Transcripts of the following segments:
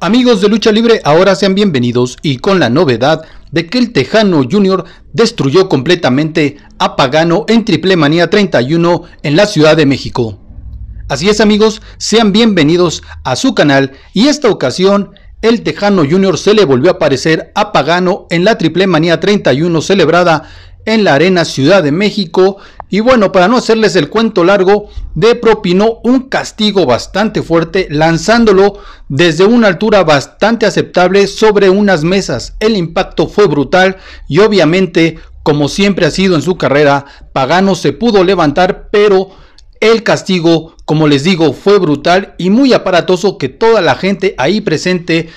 Amigos de Lucha Libre, ahora sean bienvenidos y con la novedad de que el Tejano Jr. destruyó completamente a Pagano en Triple Manía 31 en la Ciudad de México. Así es amigos, sean bienvenidos a su canal y esta ocasión el Tejano Junior se le volvió a aparecer a Pagano en la Triple Manía 31 celebrada en la Arena Ciudad de México y bueno, para no hacerles el cuento largo, de propinó un castigo bastante fuerte lanzándolo desde una altura bastante aceptable sobre unas mesas. El impacto fue brutal y obviamente, como siempre ha sido en su carrera, Pagano se pudo levantar, pero el castigo, como les digo, fue brutal y muy aparatoso que toda la gente ahí presente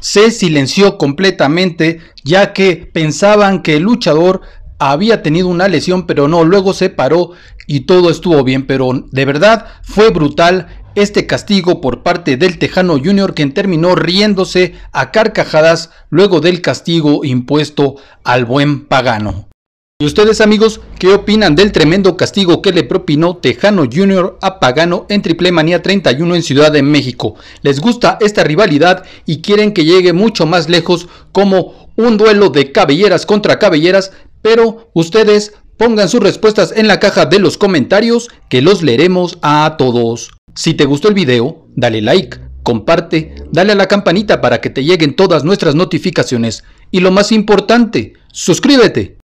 se silenció completamente ya que pensaban que el luchador había tenido una lesión, pero no, luego se paró y todo estuvo bien, pero de verdad fue brutal este castigo por parte del Tejano Junior, quien terminó riéndose a carcajadas luego del castigo impuesto al buen pagano. ¿Y ustedes amigos qué opinan del tremendo castigo que le propinó Tejano Jr. a Pagano en Triple Manía 31 en Ciudad de México? ¿Les gusta esta rivalidad y quieren que llegue mucho más lejos como un duelo de cabelleras contra cabelleras, pero ustedes pongan sus respuestas en la caja de los comentarios que los leeremos a todos. Si te gustó el video, dale like, comparte, dale a la campanita para que te lleguen todas nuestras notificaciones y lo más importante, suscríbete